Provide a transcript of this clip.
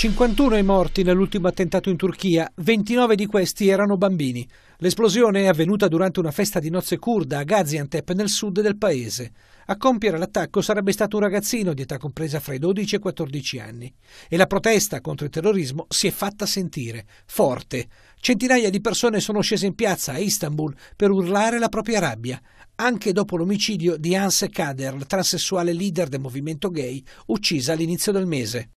51 i morti nell'ultimo attentato in Turchia, 29 di questi erano bambini. L'esplosione è avvenuta durante una festa di nozze kurda a Gaziantep nel sud del paese. A compiere l'attacco sarebbe stato un ragazzino di età compresa fra i 12 e i 14 anni. E la protesta contro il terrorismo si è fatta sentire, forte. Centinaia di persone sono scese in piazza a Istanbul per urlare la propria rabbia, anche dopo l'omicidio di Hans Kader, transessuale leader del movimento gay, uccisa all'inizio del mese.